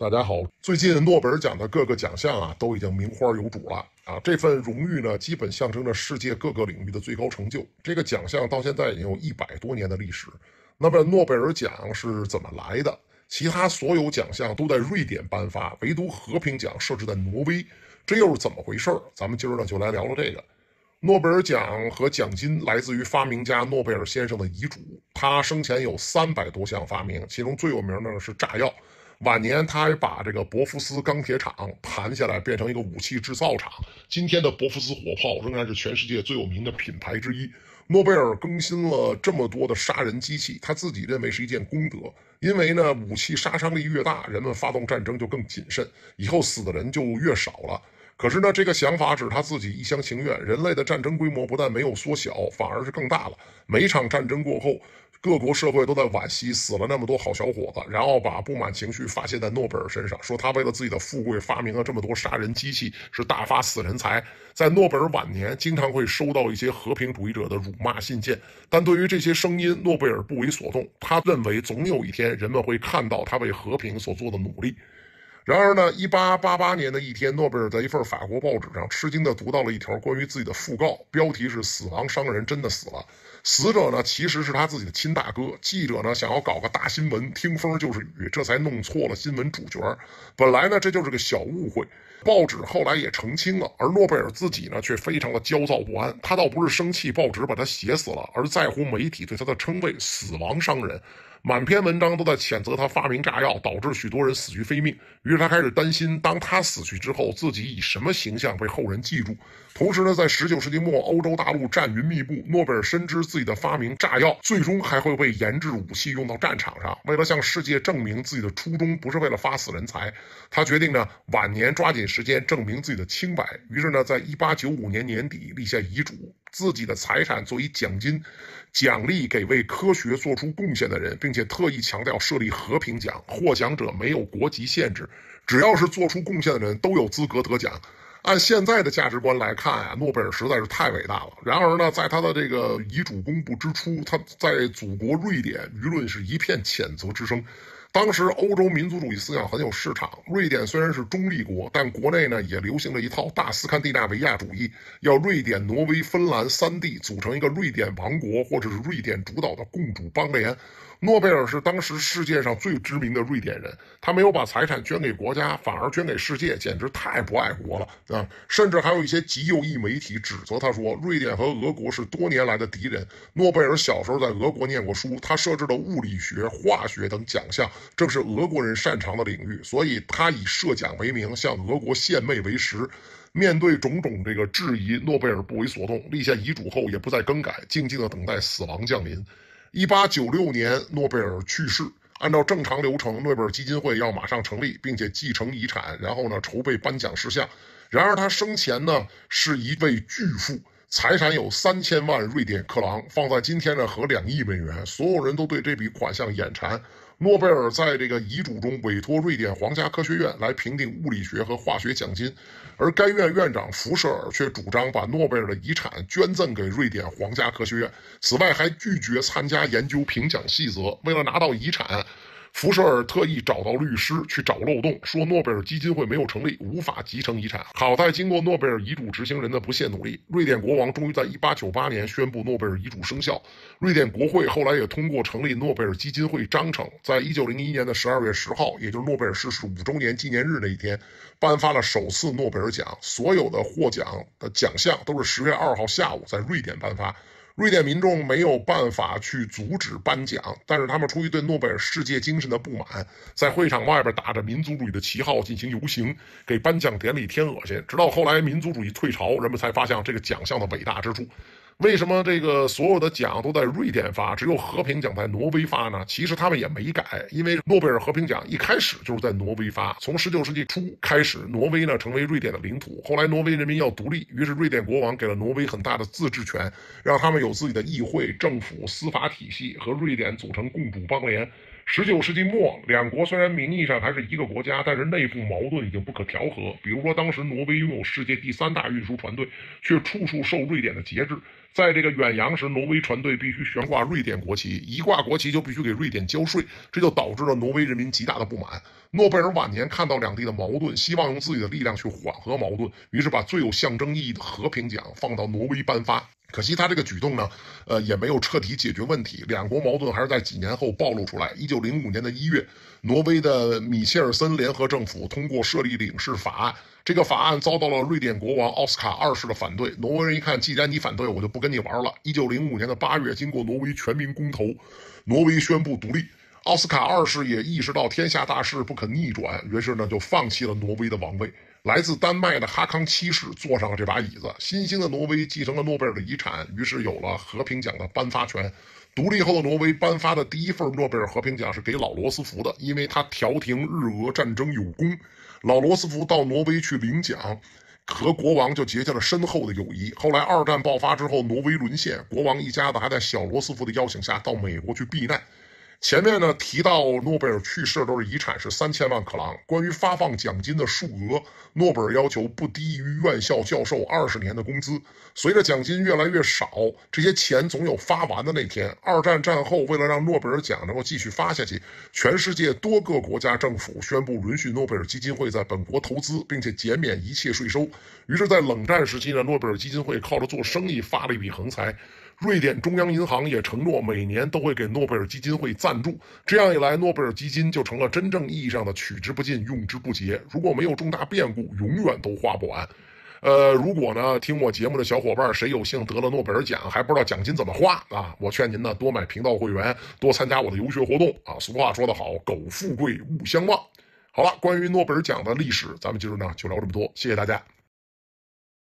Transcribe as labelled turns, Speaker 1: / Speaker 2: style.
Speaker 1: 大家好，最近诺贝尔奖的各个奖项啊都已经名花有主了啊。这份荣誉呢，基本象征着世界各个领域的最高成就。这个奖项到现在已经有一百多年的历史。那么诺贝尔奖是怎么来的？其他所有奖项都在瑞典颁发，唯独和平奖设置在挪威，这又是怎么回事儿？咱们今儿呢就来聊聊这个。诺贝尔奖和奖金来自于发明家诺贝尔先生的遗嘱。他生前有三百多项发明，其中最有名的是炸药。晚年，他还把这个博福斯钢铁厂盘下来，变成一个武器制造厂。今天的博福斯火炮仍然是全世界最有名的品牌之一。诺贝尔更新了这么多的杀人机器，他自己认为是一件功德，因为呢，武器杀伤力越大，人们发动战争就更谨慎，以后死的人就越少了。可是呢，这个想法只他自己一厢情愿，人类的战争规模不但没有缩小，反而是更大了。每场战争过后。各国社会都在惋惜死了那么多好小伙子，然后把不满情绪发泄在诺贝尔身上，说他为了自己的富贵发明了这么多杀人机器，是大发死人财。在诺贝尔晚年，经常会收到一些和平主义者的辱骂信件，但对于这些声音，诺贝尔不为所动。他认为总有一天人们会看到他为和平所做的努力。然而呢，一八八八年的一天，诺贝尔在一份法国报纸上吃惊地读到了一条关于自己的讣告，标题是“死亡商人真的死了”。死者呢其实是他自己的亲大哥。记者呢想要搞个大新闻，听风就是雨，这才弄错了新闻主角。本来呢这就是个小误会，报纸后来也澄清了。而诺贝尔自己呢却非常的焦躁不安。他倒不是生气报纸把他写死了，而在乎媒体对他的称谓“死亡商人”，满篇文章都在谴责他发明炸药导致许多人死于非命。于是他开始担心，当他死去之后，自己以什么形象被后人记住？同时呢，在十九世纪末，欧洲大陆战云密布，诺贝尔深知。自己的发明炸药，最终还会被研制武器用到战场上。为了向世界证明自己的初衷不是为了发死人才，他决定呢晚年抓紧时间证明自己的清白。于是呢，在一八九五年年底立下遗嘱，自己的财产作为奖金，奖励给为科学做出贡献的人，并且特意强调设立和平奖，获奖者没有国籍限制，只要是做出贡献的人都有资格得奖。按现在的价值观来看啊，诺贝尔实在是太伟大了。然而呢，在他的这个遗嘱公布之初，他在祖国瑞典，舆论是一片谴责之声。当时欧洲民族主义思想很有市场。瑞典虽然是中立国，但国内呢也流行了一套大斯堪地纳维亚主义，要瑞典、挪威、芬兰三地组成一个瑞典王国，或者是瑞典主导的共主邦联。诺贝尔是当时世界上最知名的瑞典人，他没有把财产捐给国家，反而捐给世界，简直太不爱国了啊！甚至还有一些极右翼媒体指责他说，瑞典和俄国是多年来的敌人。诺贝尔小时候在俄国念过书，他设置的物理学、化学等奖项。这是俄国人擅长的领域，所以他以设奖为名，向俄国献媚为实。面对种种这个质疑，诺贝尔不为所动，立下遗嘱后也不再更改，静静的等待死亡降临。一八九六年，诺贝尔去世，按照正常流程，诺贝尔基金会要马上成立，并且继承遗产，然后呢筹备颁奖事项。然而他生前呢是一位巨富。财产有三千万瑞典克朗，放在今天呢，合两亿美元。所有人都对这笔款项眼馋。诺贝尔在这个遗嘱中委托瑞典皇家科学院来评定物理学和化学奖金，而该院院长福舍尔却主张把诺贝尔的遗产捐赠给瑞典皇家科学院。此外，还拒绝参加研究评奖细则，为了拿到遗产。福舍尔特意找到律师去找漏洞，说诺贝尔基金会没有成立，无法继承遗产。好在经过诺贝尔遗嘱执行人的不懈努力，瑞典国王终于在一八九八年宣布诺贝尔遗嘱生效。瑞典国会后来也通过成立诺贝尔基金会章程，在一九零一年的十二月十号，也就是诺贝尔逝世五周年纪念日那一天，颁发了首次诺贝尔奖。所有的获奖的奖项都是十月二号下午在瑞典颁发。瑞典民众没有办法去阻止颁奖，但是他们出于对诺贝尔世界精神的不满，在会场外边打着民族主义的旗号进行游行，给颁奖典礼添恶心。直到后来民族主义退潮，人们才发现这个奖项的伟大之处。为什么这个所有的奖都在瑞典发，只有和平奖在挪威发呢？其实他们也没改，因为诺贝尔和平奖一开始就是在挪威发。从十九世纪初开始，挪威呢成为瑞典的领土，后来挪威人民要独立，于是瑞典国王给了挪威很大的自治权，让他们有自己的议会、政府、司法体系，和瑞典组成共主邦联。十九世纪末，两国虽然名义上还是一个国家，但是内部矛盾已经不可调和。比如说，当时挪威拥有世界第三大运输船队，却处处受瑞典的节制。在这个远洋时，挪威船队必须悬挂瑞典国旗，一挂国旗就必须给瑞典交税，这就导致了挪威人民极大的不满。诺贝尔晚年看到两地的矛盾，希望用自己的力量去缓和矛盾，于是把最有象征意义的和平奖放到挪威颁发。可惜他这个举动呢，呃，也没有彻底解决问题，两国矛盾还是在几年后暴露出来。一九零五年的一月，挪威的米切尔森联合政府通过设立领事法案，这个法案遭到了瑞典国王奥斯卡二世的反对。挪威人一看，既然你反对，我就不跟你玩了。一九零五年的八月，经过挪威全民公投，挪威宣布独立。奥斯卡二世也意识到天下大势不可逆转，于是呢，就放弃了挪威的王位。来自丹麦的哈康七世坐上了这把椅子。新兴的挪威继承了诺贝尔的遗产，于是有了和平奖的颁发权。独立后的挪威颁发的第一份诺贝尔和平奖是给老罗斯福的，因为他调停日俄战争有功。老罗斯福到挪威去领奖，和国王就结下了深厚的友谊。后来二战爆发之后，挪威沦陷，国王一家子还在小罗斯福的邀请下到美国去避难。前面呢提到诺贝尔去世都是遗产是三千万克朗。关于发放奖金的数额，诺贝尔要求不低于院校教授二十年的工资。随着奖金越来越少，这些钱总有发完的那天。二战战后，为了让诺贝尔奖能够继续发下去，全世界多个国家政府宣布允许诺贝尔基金会在本国投资，并且减免一切税收。于是，在冷战时期呢，诺贝尔基金会靠着做生意发了一笔横财。瑞典中央银行也承诺每年都会给诺贝尔基金会赞助，这样一来，诺贝尔基金就成了真正意义上的取之不尽、用之不竭。如果没有重大变故，永远都花不完。呃，如果呢，听我节目的小伙伴谁有幸得了诺贝尔奖，还不知道奖金怎么花啊？我劝您呢，多买频道会员，多参加我的游学活动啊。俗话说得好，苟富贵，勿相忘。好了，关于诺贝尔奖的历史，咱们今儿呢就聊这么多，谢谢大家。